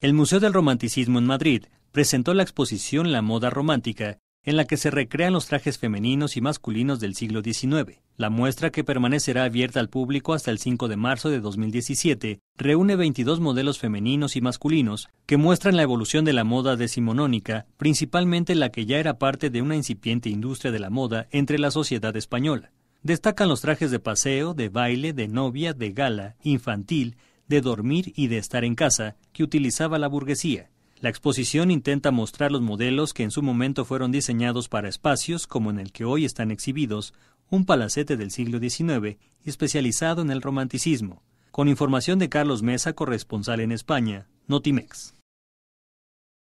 El Museo del Romanticismo en Madrid presentó la exposición La Moda Romántica, en la que se recrean los trajes femeninos y masculinos del siglo XIX. La muestra, que permanecerá abierta al público hasta el 5 de marzo de 2017, reúne 22 modelos femeninos y masculinos que muestran la evolución de la moda decimonónica, principalmente la que ya era parte de una incipiente industria de la moda entre la sociedad española. Destacan los trajes de paseo, de baile, de novia, de gala, infantil de dormir y de estar en casa que utilizaba la burguesía. La exposición intenta mostrar los modelos que en su momento fueron diseñados para espacios como en el que hoy están exhibidos, un palacete del siglo XIX especializado en el romanticismo, con información de Carlos Mesa, corresponsal en España, Notimex.